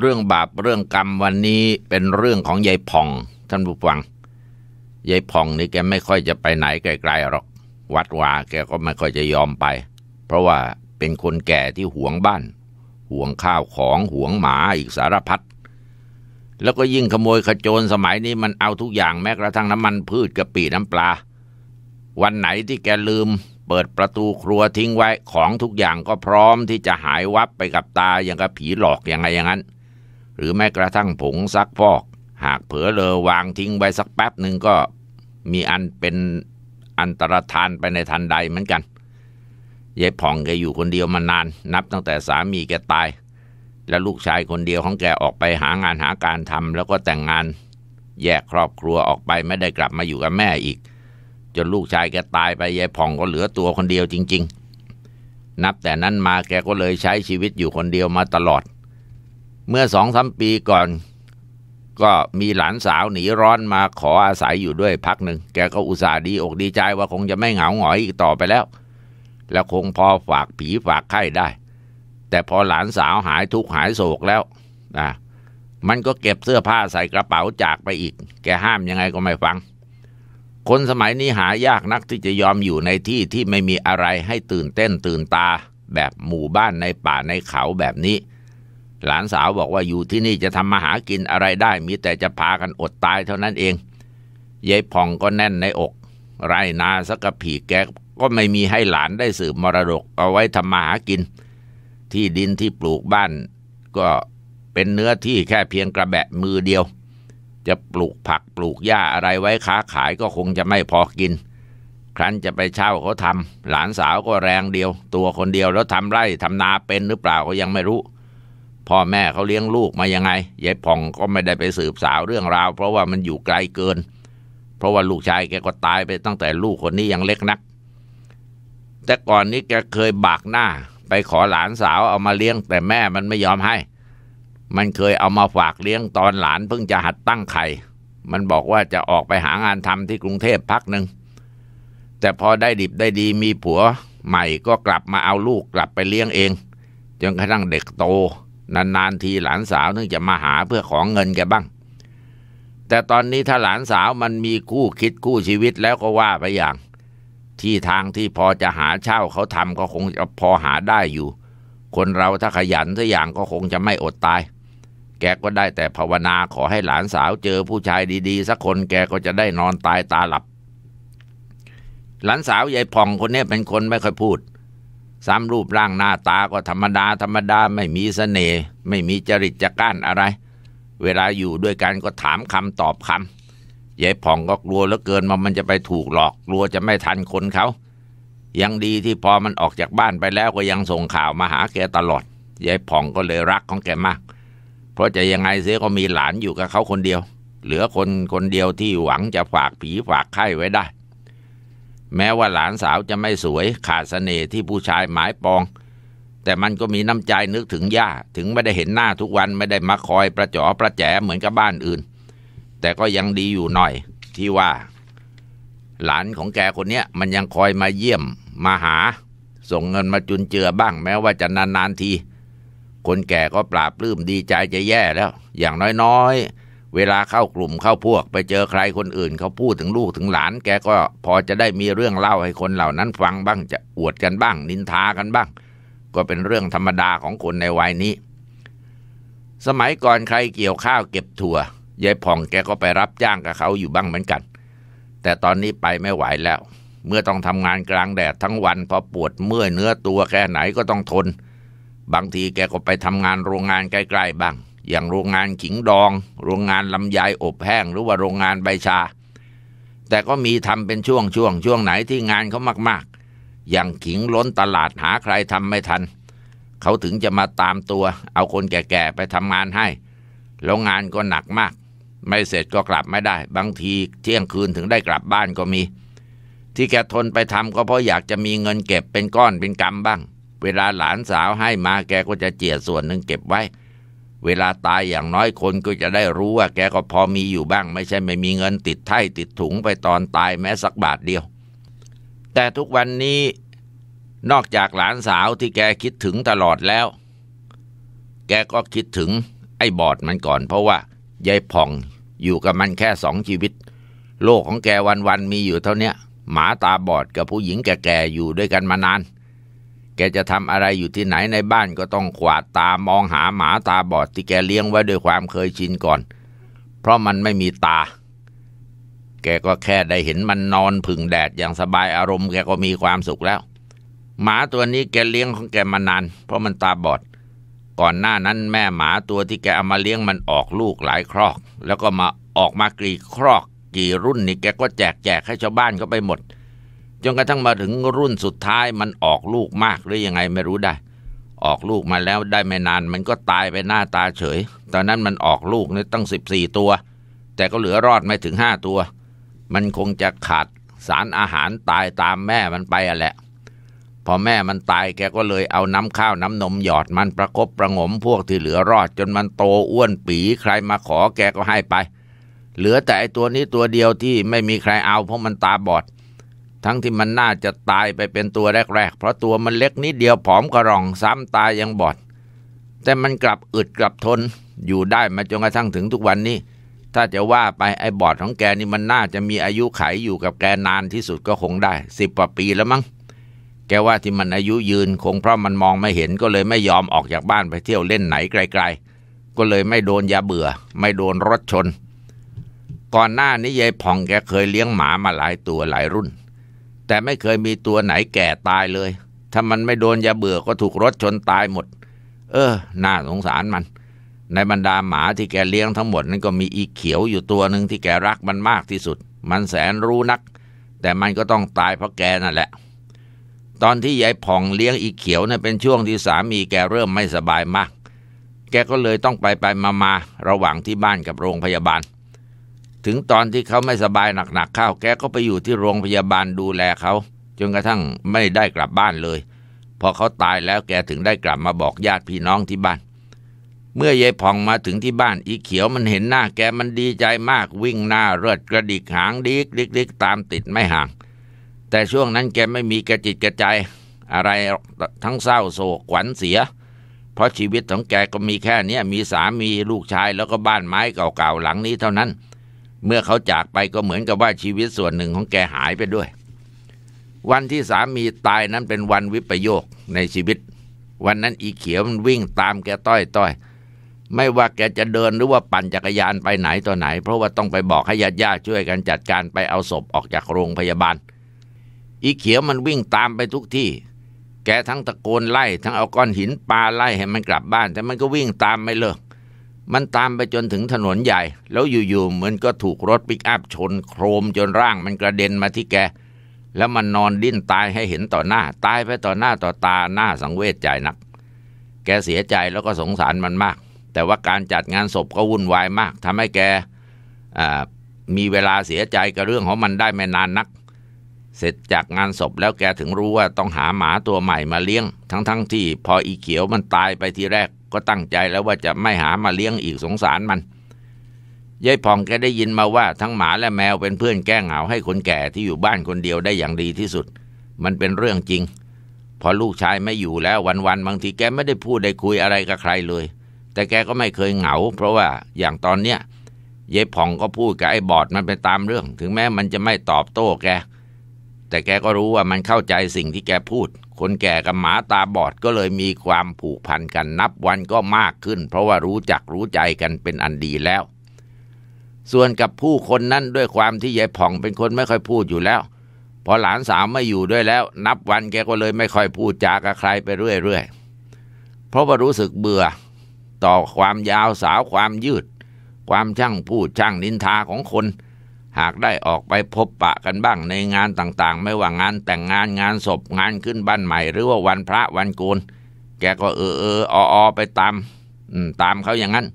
เรื่องบาปเรื่องกรรมวันนี้เป็นเรื่องของยายพ่อง ท่านผู้ฟัง ยายพ่องนี่แกไม่ค่อยจะไปไหนไกลๆหรอกวัดวาแกก็ไม่ค่อยจะยอมไป เพราะว่าเป็นคนแก่ที่หวงบ้านหวงข้าวของหวงหมาอีกสารพัดแล้วก็ยิ่งขโมยขโจรสมัยนี้มันเอาทุกอย่างแม้กระทั่งน้ำมันพืชกระปีน้ำปลา วันไหนที่แกลืม เปิดประตูครัวทิ้งไว้ ของทุกอย่างก็พร้อมที่จะหายวับไปกับตาอย่างกับผีหลอกอย่างไงอย่างนั้นหรือแม้กระทั่งผงซักฟอก หากเผลอเลอวางทิ้งไว้สักแป๊บหนึ่งก็มีอันเป็นอันตรธานไปในทันใดเหมือนกันยายผ่องแกอยู่คนเดียวมานาน นับตั้งแต่สามีแกตาย และลูกชายคนเดียวของแกออกไปหางานหาการทำแล้วก็แต่งงาน แยกครอบครัวออกไปไม่ได้กลับมาอยู่กับแม่อีก จนลูกชายแกตายไปยายผ่องก็เหลือตัวคนเดียวจริง ๆ นับแต่นั้นมาแกก็เลยใช้ชีวิตอยู่คนเดียวมาตลอดเมื่อสองสามปีก่อน ก็มีหลานสาวหนีร้อนมาขออาศัยอยู่ด้วยพักหนึ่งแกก็อุตส่าห์ดีอกดีใจว่าคงจะไม่เหงาหงอยอีกต่อไปแล้ว แล้วคงพอฝากผีฝากไข้ได้ แต่พอหลานสาวหายทุกข์หายโศกแล้วนะมันก็เก็บเสื้อผ้าใส่กระเป๋าจากไปอีก แกห้ามยังไงก็ไม่ฟัง คนสมัยนี้หายากนักที่จะยอมอยู่ในที่ที่ไม่มีอะไรให้ตื่นเต้นตื่นตาแบบหมู่บ้านในป่าในเขาแบบนี้หลานสาวบอกว่าอยู่ที่นี่จะทำมาหากินอะไรได้มี แต่จะพากันอดตายเท่านั้นเองยายพ่องก็แน่นในอก ไรนาสักกะผีแกก็ไม่มีให้หลานได้สืบมรดกเอาไว้ทำมาหากิน ที่ดินที่ปลูกบ้านก็เป็นเนื้อที่แค่เพียงกระแบะมือเดียว จะปลูกผักปลูกหญ้าอะไรไว้ค้าขายก็คงจะไม่พอกิน ครั้นจะไปเช่าเขาทำหลานสาวก็แรงเดียว ตัวคนเดียวแล้วทำไร่ทำนาเป็นหรือเปล่าก็ยังไม่รู้พ่อแม่เขาเลี้ยงลูกมายังไงยายผ่องก็ไม่ได้ไปสืบสาวเรื่องราว เพราะว่ามันอยู่ไกลเกิน เพราะว่าลูกชายแกก็ตายไปตั้งแต่ลูกคนนี้ยังเล็กนัก แต่ก่อนนี้แกเคยบากหน้า ไปขอหลานสาวเอามาเลี้ยง แต่แม่มันไม่ยอมให้ มันเคยเอามาฝากเลี้ยงตอนหลานเพิ่งจะหัดตั้งไข่ มันบอกว่าจะออกไปหางานทำที่กรุงเทพพักหนึ่ง แต่พอได้ดิบได้ดีมีผัว ใหม่ก็กลับมาเอาลูกกลับไปเลี้ยงเองจนกระทั่งเด็กโตนานๆทีหลานสาวนึงจะมาหาเพื่อของเงินแกบ้าง แต่ตอนนี้ถ้าหลานสาวมันมีคู่ คิดคู่ชีวิตแล้วก็ว่าไปอย่าง ที่ทางที่พอจะหาเช่าเขาทำก็คง จะพอหาได้อยู่ คนเราถ้าขยันสักอย่างก็คงจะไม่อดตาย แกก็ ได้แต่ภาวนาขอให้หลานสาวเจอผู้ชายดี ๆสักคนแกก็จะได้นอนตายตาหลับ หลานสาวยายผ่องคนนี้เป็นคนไม่ค่อยพูดเสามรูปร่างหน้าตาก็ธรรมดาธรรมดาไม่มีสเสน่ห์ไม่มีจริตจักร้านอะไร เวลาอยู่ด้วยกันก็ถามคำตอบคำยายผ่องก็กลัวเหลือเกินว่ามันจะไปถูกหลอกกลัวจะไม่ทันคนเขายังดีที่พอมันออกจากบ้านไปแล้วก็ยังส่งข่าวมาหาแกตลอดยายผ่องก็เลยรักของแกมาก เพราะจะยังไงเสียก็มีหลานอยู่กับเขาคนเดียว เหลือคนคนเดียวที่หวังจะฝากผีฝากไข้ไว้ได้แม้ว่าหลานสาวจะไม่สวย ขาดเสน่ห์ที่ผู้ชายหมายปอง แต่มันก็มีน้ำใจนึกถึงย่าถึงไม่ได้เห็นหน้าทุกวันไม่ได้มาคอยประจอประแจเหมือนกับบ้านอื่น แต่ก็ยังดีอยู่หน่อยที่ว่า หลานของแกคนเนี้ย มันยังคอยมาเยี่ยมมาหา ส่งเงินมาจุนเจือบ้าง แม้ว่าจะนานๆที คนแก่ก็ปราบปลื้มดีใจจะแย่แล้ว อย่างน้อยๆเวลาเข้ากลุ่มเข้าพวกไปเจอใครคนอื่น เขาพูดถึงลูกถึงหลานแกก็พอจะได้มีเรื่องเล่าให้คนเหล่านั้นฟังบ้างจะอวดกันบ้าง นินทากันบ้าง ก็เป็นเรื่องธรรมดาของคนในวัยนี้ สมัยก่อนใครเกี่ยวข้าวเก็บถั่วยายผ่องแกก็ไปรับจ้างกับเขาอยู่บ้างเหมือนกัน แต่ตอนนี้ไปไม่ไหวแล้ว เมื่อต้องทำงานกลางแดดทั้งวันพอปวดเมื่อยเนื้อตัวแค่ไหนก็ต้องทน บางทีแกก็ไปทำงานโรงงานใกล้ๆบ้างอย่างโรงงานขิงดอง โรงงานลำไยอบแห้ง หรือว่าโรงงานใบชา แต่ก็มีทำเป็นช่วงช่วงช่วงไหนที่งานเขามากๆ อย่างขิงล้นตลาดหาใครทำไม่ทัน เขาถึงจะมาตามตัว เอาคนแก่ๆไปทำงานให้แล้วงานก็หนักมาก ไม่เสร็จก็กลับไม่ได้ บางทีเที่ยงคืนถึงได้กลับบ้านก็มี ที่แกทนไปทำก็เพราะอยากจะมีเงินเก็บเป็นก้อนเป็นกำบ้าง เวลาหลานสาวให้มาแกก็จะเจียดส่วนหนึ่งเก็บไว้เวลาตายอย่างน้อยคนก็จะได้รู้ว่าแกก็พอมีอยู่บ้าง ไม่ใช่ไม่มีเงินติดไถ่ติดถุงไปตอนตายแม้สักบาทเดียว แต่ทุกวันนี้นอกจากหลานสาวที่แกคิดถึงตลอดแล้ว แกก็คิดถึงไอ้บอดมันก่อนเพราะว่ายายผ่องอยู่กับมันแค่สองชีวิต โลกของแกวันๆมีอยู่เท่านี้หมาตาบอดกับผู้หญิงแก่ๆอยู่ด้วยกันมานานแกจะทำอะไรอยู่ที่ไหนในบ้านก็ต้องขวาดตามองหาหมาตาบอด ที่แกเลี้ยงไว้ด้วยความเคยชินก่อน เพราะมันไม่มีตา แกก็แค่ได้เห็นมันนอนผึ่งแดดอย่างสบายอารมณ์แกก็มีความสุขแล้ว หมาตัวนี้แกเลี้ยงของแกมานานเพราะมันตาบอด ก่อนหน้านั้นแม่หมาตัวที่แกเอามาเลี้ยงมันออกลูกหลายครอก แล้วก็มาออกมากรีครอก กี่รุ่นนี่แกก็แจกแจกให้ชาวบ้านเขาไปหมดจนกระทั่งมาถึงรุ่นสุดท้ายมันออกลูกมากหรือยังไงไม่รู้ได้ ออกลูกมาแล้วได้ไม่นาน มันก็ตายไปหน้าตาเฉย ตอนนั้นมันออกลูกนี่ตั้ง14ตัว แต่ก็เหลือรอดไม่ถึงห้าตัว มันคงจะขาดสารอาหารตายตามแม่มันไปอะแหละ พอแม่มันตายแกก็เลยเอาน้ำข้าวน้ำนมหยอดมันประครบประงมพวกที่เหลือรอด จนมันโตอ้วนปีใครมาขอแกก็ให้ไป เหลือแต่ไอตัวนี้ตัวเดียวที่ไม่มีใครเอา เพราะมันตาบอดทั้งที่มันน่าจะตายไปเป็นตัวแรกๆ เพราะตัวมันเล็กนิดเดียวผอมกระรองซ้ำตายยังบอด แต่มันกลับอึดกลับทนอยู่ได้มาจนกระทั่งถึงทุกวันนี้ ถ้าจะว่าไปไอ้บอดของแกนี่มันน่าจะมีอายุไขยอยู่กับแกนานที่สุดก็คงได้สิบกว่าปีแล้วมั้ง แกว่าที่มันอายุยืนคงเพราะมันมองไม่เห็นก็เลยไม่ยอมออกจากบ้านไปเที่ยวเล่นไหนไกล ๆ ก็เลยไม่โดนยาเบื่อ ไม่โดนรถชน ก่อนหน้านี้ยายผ่องแกเคยเลี้ยงหมามาหลายตัวหลายรุ่นแต่ไม่เคยมีตัวไหนแก่ตายเลย ถ้ามันไม่โดนยาเบื่อก็ถูกรถชนตายหมด เออน่าสงสารมัน ในบรรดาหมาที่แกเลี้ยงทั้งหมดนั้นก็มีอีเขียวอยู่ตัวหนึ่งที่แกรักมันมากที่สุด มันแสนรู้นัก แต่มันก็ต้องตายเพราะแกนั่นแหละ ตอนที่ยายผ่องเลี้ยงอีเขียวนะั้นเป็นช่วงที่สามีแกเริ่มไม่สบายมาก แกก็เลยต้องไปไปมามาระหว่างที่บ้านกับโรงพยาบาลถึงตอนที่เขาไม่สบายหนักๆเข้าแกก็ไปอยู่ที่โรงพยาบาลดูแลเขาจนกระทั่งไม่ได้กลับบ้านเลย พอเขาตายแล้วแกถึงได้กลับมาบอกญาติพี่น้องที่บ้าน เมื่อยายพองมาถึงที่บ้าน อีเขียวมันเห็นหน้าแกมันดีใจมากวิ่งหน้าเรอดกระดิกหางดิกดิกดิกตามติดไม่ห่าง แต่ช่วงนั้นแกไม่มีกระจิตกระใจอะไรทั้งเศร้าโศกขวัญเสีย เพราะชีวิตของแกก็มีแค่นี้มีสามีลูกชายแล้วก็บ้านไม้เก่าๆหลังนี้เท่านั้นเมื่อเขาจากไปก็เหมือนกับว่าชีวิตส่วนหนึ่งของแกหายไปด้วย วันที่สามีตายนั้นเป็นวันวิปโยคในชีวิต วันนั้นอีเขียวมันวิ่งตามแกต้อยต้อย ไม่ว่าแกจะเดินหรือว่าปั่นจักรยานไปไหนต่อไหน เพราะว่าต้องไปบอกให้ญาติญาติช่วยกันจัดการไปเอาศพออกจากโรงพยาบาล อีเขียวมันวิ่งตามไปทุกที่ แกทั้งตะโกนไล่ทั้งเอาก้อนหินปาไล่ให้มันกลับบ้าน แต่มันก็วิ่งตามไม่เลิกมันตามไปจนถึงถนนใหญ่ แล้วอยู่ๆมันก็ถูกรถปิกอัพชนโครมจนร่างมันกระเด็นมาที่แก แล้วมันนอนดิ้นตายให้เห็นต่อหน้าตายไปต่อหน้าต่อตาหน้าสังเวชใจนัก แกเสียใจแล้วก็สงสารมันมาก แต่ว่าการจัดงานศพก็วุ่นวายมากทำให้แกมีเวลาเสียใจกับเรื่องของมันได้ไม่นานนัก เสร็จจากงานศพแล้วแกถึงรู้ว่าต้องหาหมาตัวใหม่มาเลี้ยง ทั้งๆทที่ พออีเขียวมันตายไปทีแรกก็ตั้งใจแล้วว่าจะไม่หามาเลี้ยงอีกสงสารมันยายผ่องแกได้ยินมาว่าทั้งหมาและแมวเป็นเพื่อนแก้เหงาให้คนแก่ที่อยู่บ้านคนเดียวได้อย่างดีที่สุด มันเป็นเรื่องจริง พอลูกชายไม่อยู่แล้ววันๆบางทีแกไม่ได้พูดได้คุยอะไรกับใครเลย แต่แกก็ไม่เคยเหงา เพราะว่าอย่างตอนเนี้ยยายผ่องก็พูดกับไอ้บอดมันไปตามเรื่อง ถึงแม้มันจะไม่ตอบโต้แกแต่แกก็รู้ว่ามันเข้าใจสิ่งที่แกพูด คนแก่กับหมาตาบอดก็เลยมีความผูกพันกันนับวันก็มากขึ้นเพราะว่ารู้จักรู้ใจกันเป็นอันดีแล้ว ส่วนกับผู้คนนั้นด้วยความที่ยายผ่องเป็นคนไม่ค่อยพูดอยู่แล้วพอหลานสาวไม่อยู่ด้วยแล้ว นับวันแกก็เลยไม่ค่อยพูดจากับใครไปเรื่อยๆ เพราะว่ารู้สึกเบื่อ ต่อความยาวสาวความยืด ความช่างพูดช่างนินทาของคนหากได้ออกไปพบปะกันบ้างในงานต่างๆ ไม่ว่างานแต่งงานงานศพงานขึ้นบ้านใหม่ หรือว่าวันพระวันโกนแกก็เออเออออไปตามตามเขาอย่างนั้น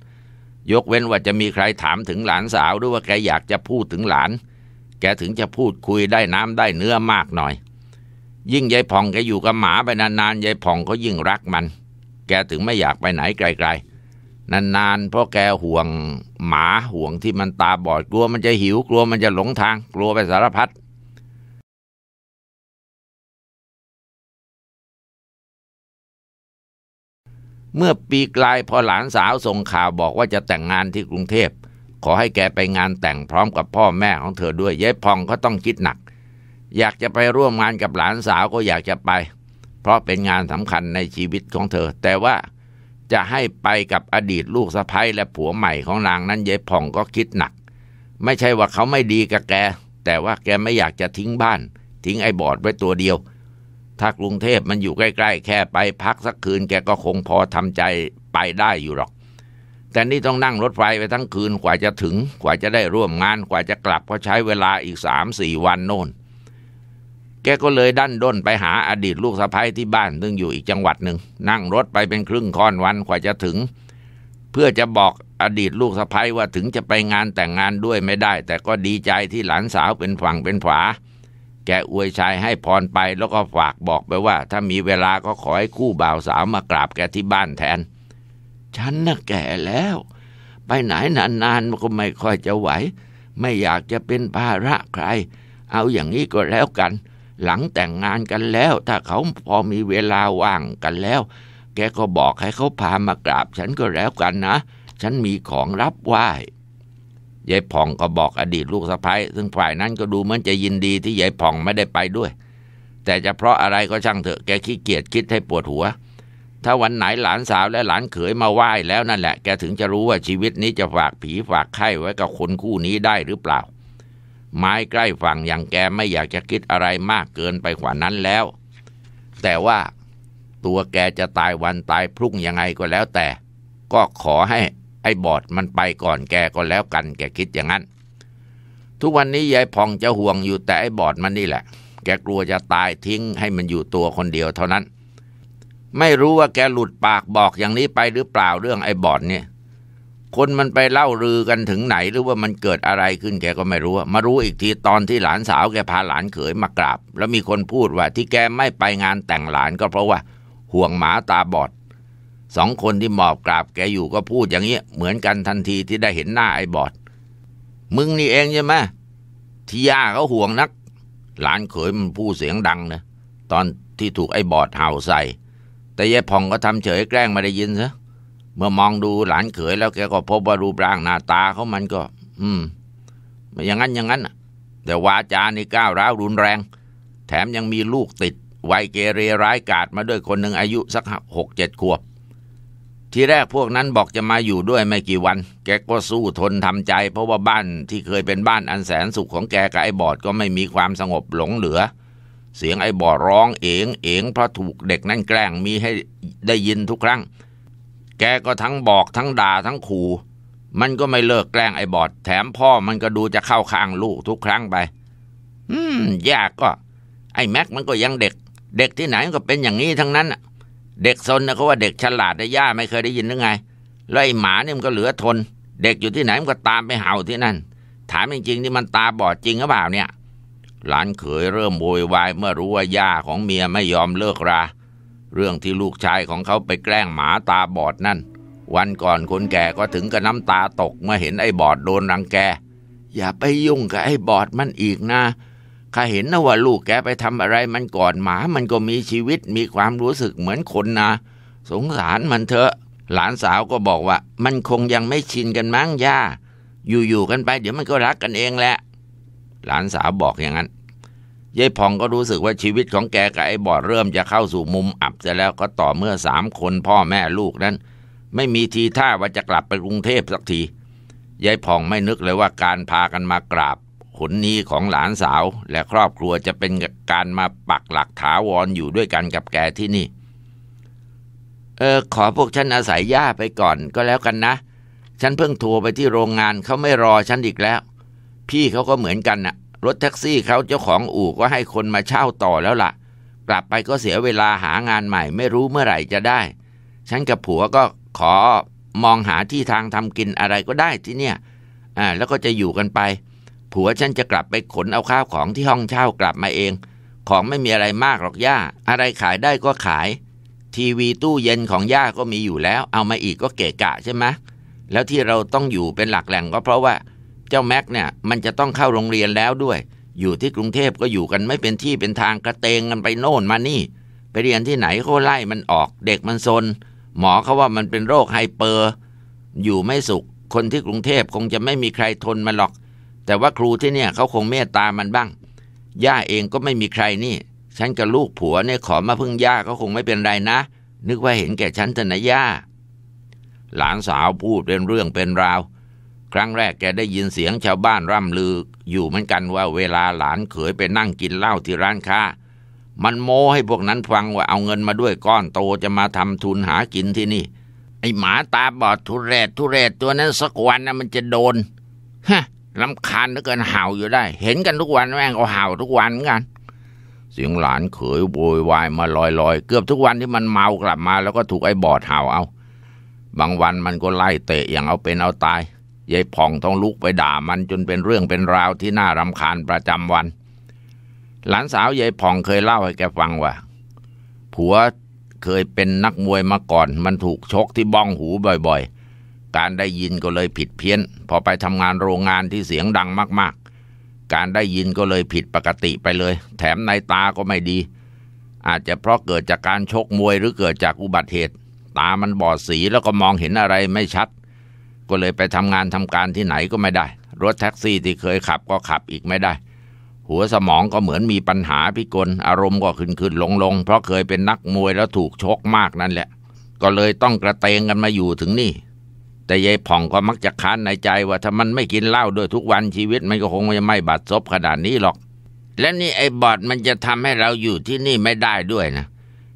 ยกเว้นว่าจะมีใครถามถึงหลานสาว หรือว่าแกอยากจะพูดถึงหลาน แกถึงจะพูดคุยได้น้ำได้เนื้อมากหน่อย ยิ่งยายผ่องแกอยู่กับหมาไปนานๆยายผ่องก็ยิ่งรักมัน แกถึงไม่อยากไปไหนไกล ๆนานๆเพราะแกห่วงหมาห่วงที่มันตาบอดกลัวมันจะหิวกลัวมันจะหลงทางกลัวไปสารพัดเมื่อปีกลายพอหลานสาวส่งข่าวบอกว่าจะแต่งงานที่กรุงเทพ ขอให้แกไปงานแต่งพร้อมกับพ่อแม่ของเธอด้วยยายพองก็ต้องคิดหนัก อยากจะไปร่วมงานกับหลานสาวก็อยากจะไป เพราะเป็นงานสำคัญในชีวิตของเธอ แต่ว่าจะให้ไปกับอดีตลูกสะพ้ยและผัวใหม่ของนางนั้นยายผ่องก็คิดหนัก ไม่ใช่ว่าเขาไม่ดีกับแก แต่ว่าแกไม่อยากจะทิ้งบ้าน ทิ้งไอ้บอดไว้ตัวเดียว ถ้ากรุงเทพมันอยู่ใกล้ ๆ แค่ไปพักสักคืนแกก็คงพอทำใจไปได้อยู่หรอก แต่นี่ต้องนั่งรถไฟไปทั้งคืนกว่าจะถึง กว่าจะได้ร่วมงานกว่าจะกลับก็ใช้เวลาอีกสามสี่วันโน่นแกก็เลยดันด้นไปหาอดีตลูกสะพ้ยที่บ้านซึ่งอยู่อีกจังหวัดหนึ่งนั่งรถไปเป็นครึ่งค่อนวันกว่าจะถึง เพื่อจะบอกอดีตลูกสะพ้ยว่าถึงจะไปงานแต่งงานด้วยไม่ได้ แต่ก็ดีใจที่หลานสาวเป็นฝั่งเป็นฝาแกอวยชายให้พรไป แล้วก็ฝากบอกไปว่า ถ้ามีเวลาก็ขอให้คู่บ่าวสาวมากราบแกที่บ้านแทน ฉันน่ะแก่แล้ว ไปไหนนานๆก็ไม่ค่อยจะไหว ไม่อยากจะเป็นภาระใคร เอาอย่างนี้ก็แล้วกันหลังแต่งงานกันแล้วถ้าเขาพอมีเวลาว่างกันแล้ว แกก็บอกให้เขาพามากราบ ฉันก็แล้วกันนะ ฉันมีของรับไหว้ยายผ่องก็บอกอดีตลูกสะพ้ยซึ่งฝ่ายนั้นก็ดูเหมือนจะยินดีที่ยายผ่องไม่ได้ไปด้วย แต่จะเพราะอะไรก็ช่างเถอะ แกขี้เกียจคิดให้ปวดหัว ถ้าวันไหนหลานสาวและหลานเขยมาไหว้แล้วนั่นแหละแกถึงจะรู้ว่าชีวิตนี้จะฝากผีฝากไข้ไว้กับคนคู่นี้ได้หรือเปล่าไม้ใกล้ฝั่งอย่างแกไม่อยากจะคิดอะไรมากเกินไปกว่านั้นแล้ว แต่ว่าตัวแกจะตายวันตายพรุ่งยังไงก็แล้วแต่ ก็ขอให้ไอ้บอดมันไปก่อนแกก็แล้วกันแกคิดอย่างนั้น ทุกวันนี้ยายพองจะห่วงอยู่แต่ไอ้บอดมันนี่แหละ แกกลัวจะตายทิ้งให้มันอยู่ตัวคนเดียวเท่านั้น ไม่รู้ว่าแกหลุดปากบอกอย่างนี้ไปหรือเปล่าเรื่องไอ้บอดเนี่ยคนมันไปเล่าลือกันถึงไหนหรือว่ามันเกิดอะไรขึ้นแกก็ไม่รู้มารู้อีกที ตอนที่หลานสาวแกพาหลานเขยมากราบ แล้วมีคนพูดว่าที่แกไม่ไปงานแต่งหลานก็เพราะว่าห่วงหมาตาบอดสองคนที่หมอบกราบ แกอยู่ก็พูดอย่างนี้เหมือนกันทันทีที่ได้เห็นหน้าไอ้บอด มึงนี่เองใช่ไหมที่ย่าเขาห่วงนัก หลานเขยมันพูดเสียงดังนะ ตอนที่ถูกไอ้บอดเห่าใส่ แต่ยายพองก็ทำเฉยแกล้งไม่ได้ยินซะเมื่อมองดูหลานเขยแล้วแกก็พบว่ารูปร่างหน้าตาเขามันก็ อืมไม่อย่างนั้นอย่างนั้นแต่วาจานี่ก้าว ร้าวรุนแรง แถมยังมีลูกติดวัยเกเรร้ายกาจ มาด้วยคนหนึ่งอายุสักหกเจ็ดขวบ ที่แรกพวกนั้นบอกจะมาอยู่ด้วยไม่กี่วัน แกก็สู้ทนทำใจ เพราะว่าบ้านที่เคยเป็นบ้านอันแสนสุขของแกกับไอ้บอดก็ไม่มีความสงบหลงเหลือ เสียงไอ้บอดร้อง เองเองเพราะถูกเด็กนั่นแกล้งมีให้ได้ยินทุกครั้งแกก็ทั้งบอกทั้งด่าทั้งขู่มันก็ไม่เลิกแกล้งไอ้บอดแถมพ่อมันก็ดูจะเข้าข้างลูกทุกครั้งไปอืมยากก็ ไอ้แม็กมันก็ยังเด็ก เด็กที่ไหนก็เป็นอย่างนี้ทั้งนั้นเด็กซนนะเขาว่าเด็กฉลาดได้ย่าไม่เคยได้ยินหรือไง แล้วไอ้หมาเนี่ยมันก็เหลือทน เด็กอยู่ที่ไหน มันก็ตามไปเห่าที่นั่น ถามจริงๆนี่มันตาบอดจริงหรือเปล่าเนี่ยหลานเขยเริ่มโวยวายเมื่อรู้ว่าย่าของเมียไม่ยอมเลิกราเรื่องที่ลูกชายของเขาไปแกล้งหมาตาบอดนั่นวันก่อนคนแก่ก็ถึงกับน้ำตาตกเมื่อเห็นไอ้บอดโดนรังแกอย่าไปยุ่งกับไอ้บอดมันอีกนะข้าเห็นนะว่าลูกแกไปทำอะไร มันก่อนหมามันก็มีชีวิตมีความรู้สึกเหมือนคนนะ สงสารมันเถอะ หลานสาวก็บอกว่า มันคงยังไม่ชินกันมั้งย่าอยู่ๆกันไปเดี๋ยวมันก็รักกันเองแหละหลานสาวบอกอย่างนั้นยายพองก็รู้สึกว่าชีวิตของแกกับไอ้บอดเริ่มจะเข้าสู่มุมอับจะแล้วก็ต่อเมื่อสามคนพ่อแม่ลูกนั้น ไม่มีทีท่าว่าจะกลับไปกรุงเทพสักทียายพองไม่นึกเลยว่าการพากันมากราบขนนี้ของหลานสาว และครอบครัวจะเป็นการมาปักหลักถาวรออยู่ด้วยกันกับแกที่นี่ เออขอพวกฉันอาศัยย่าไปก่อนก็แล้วกันนะ ฉันเพิ่งัวรไปที่โรงงานเขาไม่รอฉันอีกแล้ว พี่เขาก็เหมือนกันนะ่ะรถแท็กซี่เขาเจ้าของอู่ก็ให้คนมาเช่าต่อแล้วละ่ะ กลับไปก็เสียเวลาหางานใหม่ ไม่รู้เมื่อไหร่จะได้ ฉันกับผัวก็ขอมองหาที่ทางทำกินอะไรก็ได้ที่เนี่ยอ่าแล้วก็จะอยู่กันไป ผัวฉันจะกลับไปขนเอาข้าวของที่ห้องเช่ากลับมาเอง ของไม่มีอะไรมากหรอกย่า อะไรขายได้ก็ขาย ทีวีตู้เย็นของย่าก็มีอยู่แล้ว เอามาอีกก็เกะกะใช่ไหมแล้วที่เราต้องอยู่เป็นหลักแหล่งก็เพราะว่าเจ้าแม็กเนี่ยมันจะต้องเข้าโรงเรียนแล้วด้วย อยู่ที่กรุงเทพก็อยู่กันไม่เป็นที่เป็นทางกระเตงกันไปโน่นมานี่ ไปเรียนที่ไหนเขาไล่มันออกเด็กมันซนหมอเขาว่ามันเป็นโรคไฮเปอร์อยู่ไม่สุข คนที่กรุงเทพคงจะไม่มีใครทนมันหรอก แต่ว่าครูที่เนี่ยเขาคงเมตตามันบ้าง ย่าเองก็ไม่มีใครนี่ ฉันกับลูกผัวเนี่ยขอมาพึ่งย่าก็คงไม่เป็นไรนะ นึกว่าเห็นแก่ฉันแต่นะย่าหลานสาวพูดเป็นเรื่องเป็นราวครั้งแรกแกได้ยินเสียงชาวบ้านร่ำลือ อยู่เหมือนกันว่า เวลาหลานเขย ไปนั่งกินเหล้าที่ร้านค้า มันโม้ให้พวกนั้นฟังว่าเอาเงินมาด้วยก้อนโตจะมาทำทุนหากินที่นี่ ไอหมาตาบอดทุเรศทุเรศตัวนั้นสักวันนะมันจะโดน ฮะลำคาญเหลือเกินเห่าอยู่ได้ เห็นกันทุกวันแม่งก็เห่าทุกวันเหมือนกันเสียงหลานเขยโวยวายมาลอยๆเกือบทุกวันที่มันเมากลับมาแล้วก็ถูกไอ้บอดเห่าเอา บางวันมันก็ไล่เตะอย่างเอาเป็นเอาตายยายผ่องต้องลุกไปด่า มันจนเป็นเรื่องเป็นราวที่น่ารำคาญประจำวัน หลานสาวยายผ่องเคยเล่าให้แกฟังว่าผัวเคยเป็นนักมวยมาก่อน มันถูกชกที่บ้องหูบ่อยๆ การได้ยินก็เลยผิดเพี้ยนพอไปทำงานโรงงานที่เสียงดังมากๆ การได้ยินก็เลยผิดปกติไปเลย แถมในตาก็ไม่ดี อาจจะเพราะเกิดจากการชกมวยหรือเกิดจากอุบัติเหตุ ตามันบอดสีแล้วก็มองเห็นอะไรไม่ชัดก็เลยไปทำงานทำการที่ไหนก็ไม่ได้ รถแท็กซี่ที่เคยขับก็ขับอีกไม่ได้ หัวสมองก็เหมือนมีปัญหาพิกล อารมณ์ก็ขึ้นขึ้นลงลง เพราะเคยเป็นนักมวยแล้วถูกชกมากนั่นแหละ ก็เลยต้องกระเตงกันมาอยู่ถึงนี่ แต่ยายผ่องก็มักจะค้านในใจว่าถ้ามันไม่กินเหล้าด้วยทุกวันชีวิตมันก็คงไม่บาดซบขนาดนี้หรอก และนี่ไอ้บอดมันจะทำให้เราอยู่ที่นี่ไม่ได้ด้วยนะ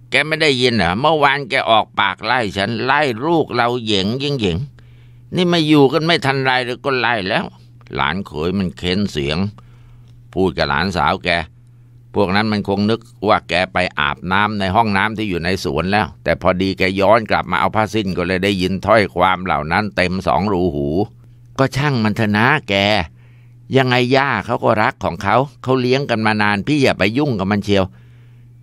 แกไม่ได้ยินเหรอเมื่อวานแกออกปากไล่ฉันไล่ลูกเราเหย่งยิ่งเหย่งนี่มาอยู่กันไม่ทันไรเลยก็ไล่แล้ว หลานเขยมันเค้นเสียง พูดกับหลานสาวแก พวกนั้นมันคงนึกว่าแกไปอาบน้ำในห้องน้ำที่อยู่ในสวนแล้ว แต่พอดีแกย้อนกลับมาเอาผ้าสิ้นก็เลยได้ยินถ้อยความเหล่านั้นเต็มสองรูหู ก็ช่างมันเถนะแก ยังไงย่าเขาก็รักของเขา เขาเลี้ยงกันมานาน พี่อย่าไปยุ่งกับมันเชียว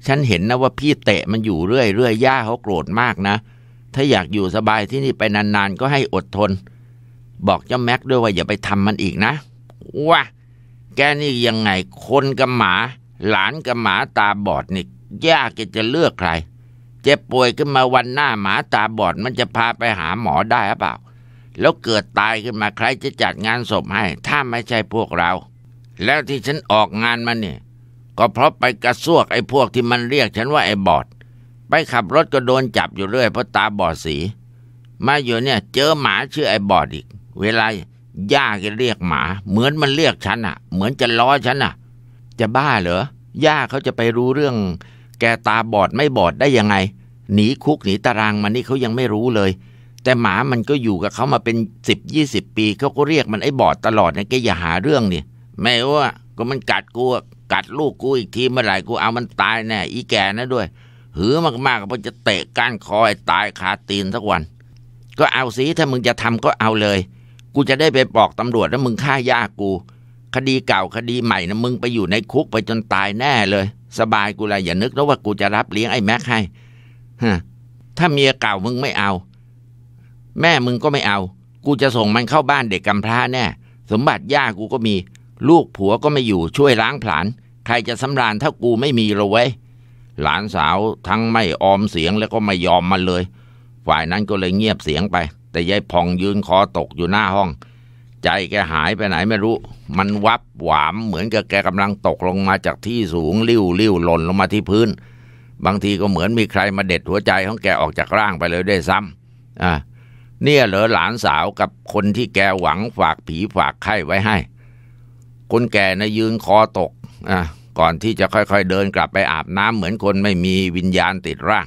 ฉันเห็นนะว่าพี่เตะมันอยู่เรื่อยเรื่อย่าเขาโกรธมากนะเถ้าอยากอยู่สบายที่นี่ไปนานๆก็ให้อดทน บอกเจ้าแม็กด้วยว่าอย่าไปทำมันอีกนะว้าแกนี่ยังไงคนกับหมา หลานกับหมาตาบอดนี่ ยากจะเลือกใคร เจ็บป่วยขึ้นมาวันหน้าหมาตาบอด มันจะพาไปหาหมอได้หรือเปล่า แล้วเกิดตายขึ้นมาใครจะจัดงานศพให้ ถ้าไม่ใช่พวกเรา แล้วที่ฉันออกงานมาเนี่ยก็เพราะไปกระซวกไอ้พวกที่มันเรียกฉันว่าไอ้บอดไปขับรถก็โดนจับอยู่เรื่อยเพราะตาบอดสี มาอยู่เนี่ย เจอหมาชื่อไอ้บอดอีก เวลาย่าก็เรียกหมาเหมือนมันเรียกฉันอะ่ะเหมือนจะล้อฉันอะ่ะ จะบ้าเหรอย่าเขาจะไปรู้เรื่อง แกตาบอดไม่บอดได้ยังไง หนีคุกหนีตารางมันนี่เขายังไม่รู้เลย แต่หมามันก็อยู่กับเขามาเป็นสิบยี่สิบปีเขาก็เรียกมันไอ้บอดตลอดเนี่ยแกอย่าหาเรื่องนี่แม่ว่าก็มันกัดกูกัดลูกกูอีกทีเมื่อไหร่กูเอามันตายแน่อีแกนะด้วยหือมากๆก็จะเตะก้านคอตายคาตีนสักวัน ก็เอาสิถ้ามึงจะทำก็เอาเลย กูจะได้ไปบอกตำรวจว่ามึงฆ่าย่ากู คดีเก่าคดีใหม่นะมึงไปอยู่ในคุกไปจนตายแน่เลย สบายกูเลยอย่านึกนะว่ากูจะรับเลี้ยงไอ้แม็กให้ฮะถ้าเมียเก่ามึงไม่เอา แม่มึงก็ไม่เอา กูจะส่งมันเข้าบ้านเด็กกำพร้าแน่สมบัติย่ากูก็มี ลูกผัวก็ไม่อยู่ช่วยล้างผลาญใครจะสำราญถ้ากูไม่มีเราไว้หลานสาวทั้งไม่ออมเสียงแล้วก็ไม่ยอมมันเลย ฝ่ายนั้นก็เลยเงียบเสียงไป แต่ยายพองยืนคอตกอยู่หน้าห้อง ใจแกหายไปไหนไม่รู้ มันวับหวาม เหมือนกับแกกำลังตกลงมาจากที่สูงลิ้วลิ้วหล่นลงมาที่พื้น บางทีก็เหมือนมีใครมาเด็ดหัวใจของแกออกจากร่างไปเลยได้ซ้ำอ่าเนี่ยเหรอหลานสาวกับคนที่แกหวังฝากผีฝากไข้ไว้ให้ คนแก่นะยืนคอตก อ่ะก่อนที่จะค่อยๆเดินกลับไปอาบน้ำเหมือนคนไม่มีวิญญาณติดร่าง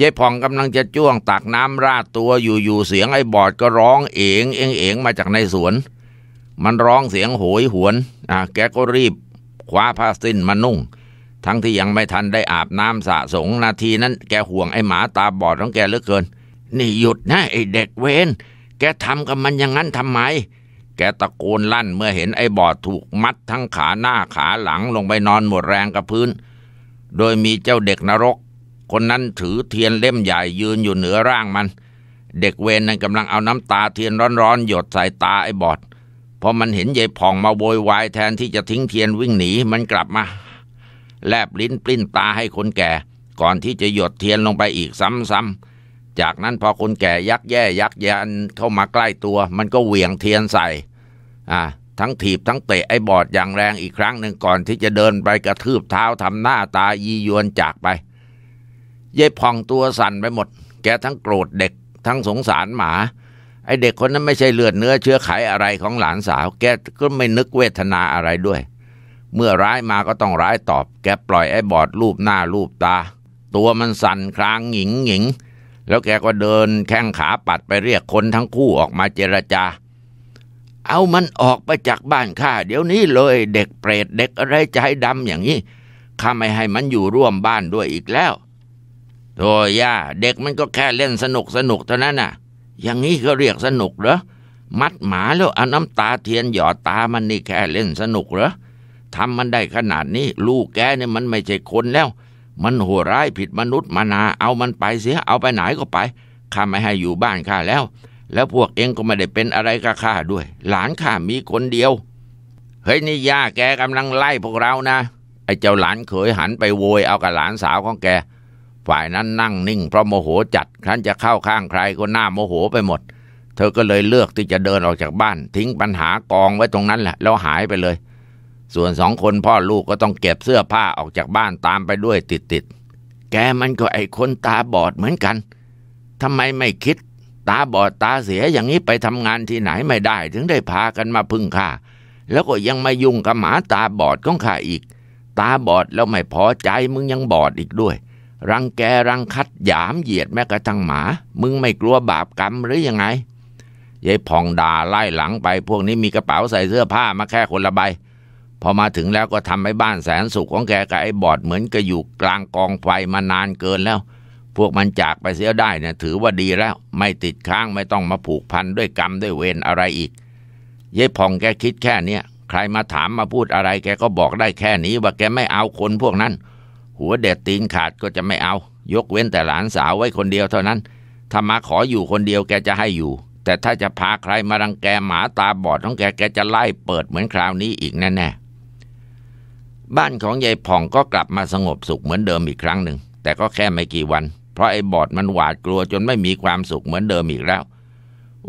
ยายผ่องกำลังจะจ้วงตักน้ำราดตัวอยู่ๆ เสียงไอ้บอดก็ร้องเอ๋งเอ๋งเอ๋งมาจากในสวน มันร้องเสียงโหยหวน อ่ะแกก็รีบคว้าผ้าสิ้นมานุ่ง ทั้งที่ยังไม่ทันได้อาบน้ำสะสงนาทีนั้นแกห่วงไอ้หมาตาบอดของแกเหลือเกิน นี่หยุดนะไอ้เด็กเวนแกทำกับมันอย่างนั้นทำไม แกตะโกนลั่นเมื่อเห็นไอ้บอดถูกมัดทั้งขาหน้าขาหลังลงไปนอนหมดแรงกับพื้น โดยมีเจ้าเด็กนรก คนนั้นถือเทียนเล่มใหญ่ยืนอยู่เหนือร่างมัน เด็กเวรนั้นกำลังเอาน้ำตาเทียนร้อนๆหยดใส่ตาไอ้บอด พอมันเห็นยายผ่องมาโวยวายแทนที่จะทิ้งเทียนวิ่งหนีมันกลับมา แลบลิ้นปลิ้นตาให้คนแก่ ก่อนที่จะหยดเทียนลงไปอีกซ้ำๆจากนั้นพอคนแก่ยักแย่ยักยันเข้ามาใกล้ตัว มันก็เหวี่ยงเทียนใส่อ่าทั้งถีบทั้งเตะ ไอ้บอดอย่างแรงอีกครั้งหนึ่งก่อนที่จะเดินไปกระทืบ เท้าทำหน้าตายียวนจากไปยายพองตัวสั่นไปหมด แกทั้งโกรธเด็กทั้งสงสารหมา ไอ้เด็กคนนั้นไม่ใช่เลือดเนื้อเชื้อไขอะไรของหลานสาว แกก็ไม่นึกเวทนาอะไรด้วย เมื่อร้ายมาก็ต้องร้ายตอบ แกปล่อยไอ้บอดรูปหน้ารูปตา ตัวมันสั่นคลางหงิงหงิงงแล้วแกก็เดินแข้งขาปัดไปเรียกคนทั้งคู่ออกมาเจรจา เอามันออกไปจากบ้านข้าเดี๋ยวนี้เลย เด็กเปรตเด็กอะไรใจดำอย่างนี้ข้าไม่ให้มันอยู่ร่วมบ้านด้วยอีกแล้วโธ่ย่า เด็กมันก็แค่เล่นสนุกสนุกเท่านั้นน่ะ อย่างนี้ก็เรียกสนุกเหรอ มัดหมาแล้วเอาน้ำตาเทียนหยอดตามันนี่แค่เล่นสนุกเหรอทำมันได้ขนาดนี้ ลูกแกเนี่ยมันไม่ใช่คนแล้วมันโหดร้ายผิดมนุษย์มานาเอามันไปเสียเอาไปไหนก็ไปข้าไม่ให้อยู่บ้านข้าแล้ว แล้วพวกเองก็ไม่ได้เป็นอะไรกับข้าด้วย หลานข้ามีคนเดียว เฮ้ยนี่ย่าแกกำลังไล่พวกเรานะ ไอ้เจ้าหลานเขยหันไปโวยเอากับหลานสาวของแกฝ่ายนั้นนั่งนิ่งเพราะโมโหจัดครั้นจะเข้าข้างใครก็หน้าโมโหไปหมด เธอก็เลยเลือกที่จะเดินออกจากบ้าน ทิ้งปัญหากองไว้ตรงนั้นแหละแล้วหายไปเลยส่วนสองคนพ่อลูกก็ต้องเก็บเสื้อผ้าออกจากบ้านตามไปด้วยติดๆ แกมันก็ไอ้คนตาบอดเหมือนกัน ทำไมไม่คิด ตาบอดตาเสียอย่างนี้ไปทำงานที่ไหนไม่ได้ ถึงได้พากันมาพึ่งข้าแล้วก็ยังมายุ่งกับหมาตาบอดของข้าอีก ตาบอดแล้วไม่พอใจมึงยังบอดอีกด้วย รังแกรังคัดหยามเหยียดแม้กระทั่งหมา มึงไม่กลัวบาปกรรมหรือยังไงยายพองด่าไล่หลังไป พวกนี้มีกระเป๋าใส่เสื้อผ้ามาแค่คนละใบพอมาถึงแล้วก็ทำให้บ้านแสนสุขของแกกับไอ้บอดเหมือนกับอยู่กลางกองไฟมานานเกินแล้ว พวกมันจากไปเสียได้เนี่ยถือว่าดีแล้ว ไม่ติดค้างไม่ต้องมาผูกพันด้วยกรรมด้วยเวรอะไรอีกยายพ่องแกคิดแค่เนี้ยใครมาถามมาพูดอะไรแกก็บอกได้แค่นี้ว่าแกไม่เอาคนพวกนั้น หัวเด็ดตีนขาดก็จะไม่เอา ยกเว้นแต่หลานสาวไว้คนเดียวเท่านั้น ถ้ามาขออยู่คนเดียวแกจะให้อยู่ แต่ถ้าจะพาใครมารังแกหมาตาบอดของแกแกจะไล่เปิดเหมือนคราวนี้อีกแน่ๆบ้านของยายผ่องก็กลับมาสงบสุขเหมือนเดิมอีกครั้งหนึ่ง แต่ก็แค่ไม่กี่วัน เพราะไอ้บอดมันหวาดกลัวจนไม่มีความสุขเหมือนเดิมอีกแล้ว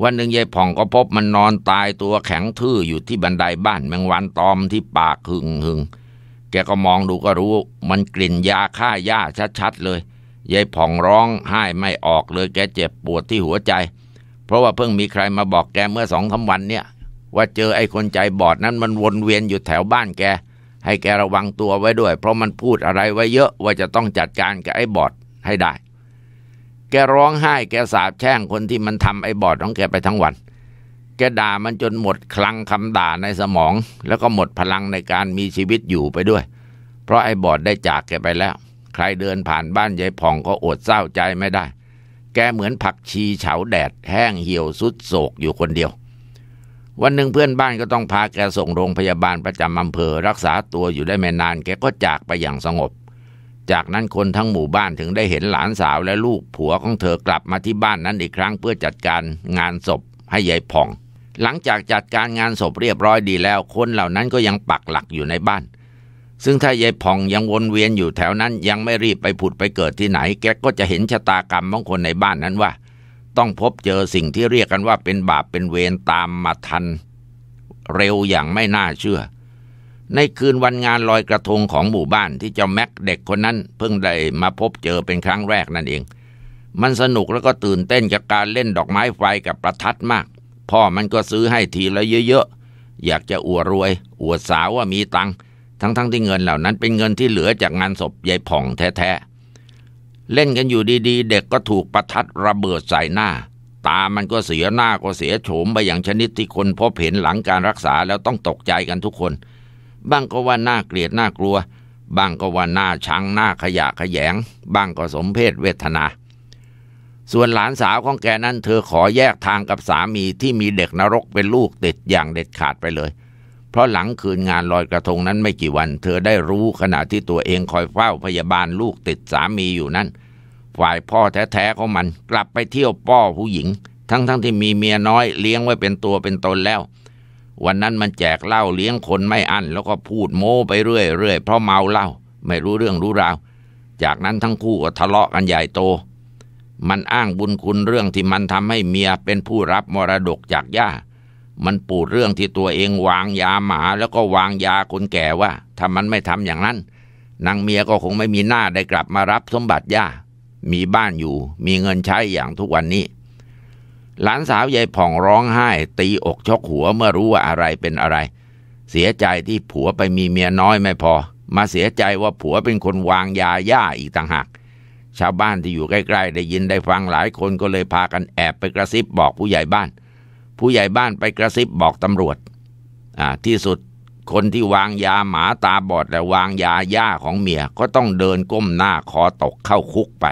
วันหนึ่งยายผ่องก็พบมันนอนตายตัวแข็งทื่ออยู่ที่บันไดบ้านแมงวันตอมที่ปากหึงหึงแกก็มองดูก็รู้ มันกลิ่นยาฆ่าหญ้าชัดๆเลยยายผ่องร้องไห้ไม่ออกเลยแกเจ็บปวดที่หัวใจ เพราะว่าเพิ่งมีใครมาบอกแกเมื่อสองสาวันเนี่ยว่าเจอไอ้คนใจบอดนั้นมันวนเวียนอยู่แถวบ้านแกให้แกระวังตัวไว้ด้วยเพราะมันพูดอะไรไว้เยอะว่าจะต้องจัดการกับไอ้บอดให้ได้ แกร้องไห้แกสาบแช่งคนที่มันทำไอ้บอดของแกไปทั้งวัน แกด่ามันจนหมดคลังคำด่าในสมองแล้วก็หมดพลังในการมีชีวิตอยู่ไปด้วย เพราะไอ้บอดได้จากแกไปแล้ว ใครเดินผ่านบ้านยายผ่องก็อดเศร้าใจไม่ได้ แกเหมือนผักชีเฉาแดดแห้งเหี่ยวสุดโศกอยู่คนเดียววันหนึ่งเพื่อนบ้านก็ต้องพาแกส่งโรงพยาบาลประจำอำเภอรักษาตัวอยู่ได้ไม่นานแกก็จากไปอย่างสงบ จากนั้นคนทั้งหมู่บ้านถึงได้เห็นหลานสาวและลูกผัวของเธอกลับมาที่บ้านนั้นอีกครั้งเพื่อจัดการงานศพให้ยายผ่อง หลังจากจัดการงานศพเรียบร้อยดีแล้ว คนเหล่านั้นก็ยังปักหลักอยู่ในบ้าน ซึ่งถ้ายายผ่องยังวนเวียนอยู่แถวนั้น ยังไม่รีบไปผุดไปเกิดที่ไหน แกก็จะเห็นชะตากรรมของคนในบ้านนั้นว่าต้องพบเจอสิ่งที่เรียกกันว่าเป็นบาปเป็นเวรตามมาทันเร็วอย่างไม่น่าเชื่อ ในคืนวันงานลอยกระทงของหมู่บ้านที่เจ้าแม็กเด็กคนนั้นเพิ่งได้มาพบเจอเป็นครั้งแรกนั่นเอง มันสนุกแล้วก็ตื่นเต้นกับการเล่นดอกไม้ไฟกับประทัดมาก พ่อมันก็ซื้อให้ทีละเยอะๆอยากจะอวดรวยอวดสาวว่ามีตังค์ทั้งๆที่เงินเหล่านั้นเป็นเงินที่เหลือจากงานศพยายผ่องแท้ๆเล่นกันอยู่ดีๆ เด็กก็ถูกประทัดระเบิดใส่หน้า ตา มันก็เสียหน้าก็เสียโฉมไปอย่างชนิดที่คนพบเห็นหลังการรักษาแล้วต้องตกใจกันทุกคนบางก็ว่าน่าเกลียดน่ากลัว บางก็ว่าน่าชังน่าขยะขยง บางก็สมเพศเวทนา ส่วนหลานสาวของแกนั้นเธอขอแยกทางกับสามีที่มีเด็กนรกเป็นลูกติดอย่างเด็ดขาดไปเลย เพราะหลังคืนงานลอยกระทงนั้นไม่กี่วัน เธอได้รู้ขณะที่ตัวเองคอยเฝ้าพยาบาลลูกติดสามีอยู่นั้นฝ่ายพ่อแท้ๆของมัน กลับไปเที่ยวป้อผู้หญิง ทั้งๆทที่มีเมียน้อยเลี้ยงไว้เป็นตัวเป็นตนแล้ว วันนั้นมันแจกเหล้าเลี้ยงคนไม่อั้นแล้วก็พูดโม้ไปเรื่อยๆ เพราะเมาเหล้าไม่รู้เรื่องรู้ราว จากนั้นทั้งคู่ก็ทะเลาะกันใหญ่โต มันอ้างบุญคุณเรื่องที่มันทำให้เมียเป็นผู้รับมรดกจากย่ามันปูดเรื่องที่ตัวเองวางยาหมาแล้วก็วางยาคนแก่ว่าถ้ามันไม่ทำอย่างนั้น นางเมียก็คงไม่มีหน้าได้กลับมารับสมบัติย่ามีบ้านอยู่ มีเงินใช้อย่างทุกวันนี้ หลานสาวยายผ่องร้องไห้ ตีอกชกหัวเมื่อรู้ว่าอะไรเป็นอะไร เสียใจที่ผัวไปมีเมียน้อยไม่พอ มาเสียใจว่าผัวเป็นคนวางยาย่าอีกต่างหากชาวบ้านที่อยู่ใกล้ ๆ ได้ยินได้ฟังหลายคนก็เลยพากันแอบไปกระซิบบอกผู้ใหญ่บ้าน ผู้ใหญ่บ้านไปกระซิบบอกตำรวจ อ่า ที่สุดคนที่วางยาหมาตาบอดและวางยาย่าของเมียก็ต้องเดินก้มหน้าคอตกเข้าคุกไป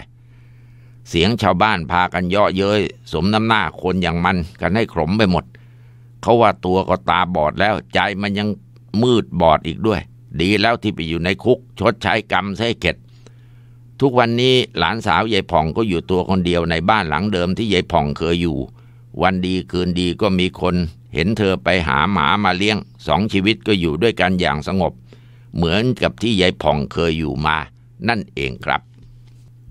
เสียงชาวบ้านพากันเยาะเย้ยสมน้ำหน้าคนอย่างมันกันให้ขมไปหมด เขาว่าตัวก็ตาบอดแล้วใจมันยังมืดบอดอีกด้วย ดีแล้วที่ไปอยู่ในคุกชดใช้กรรมซะเข็ด ทุกวันนี้หลานสาวยายผ่องก็อยู่ตัวคนเดียวในบ้านหลังเดิม ที่ยายผ่องเคยอยู่ วันดีคืนดีก็มีคน เห็นเธอไปหาหมามาเลี้ยงสองชีวิตก็อยู่ด้วยกันอย่างสงบ เหมือนกับที่ยายผ่องเคยอยู่มา นั่นเองครับ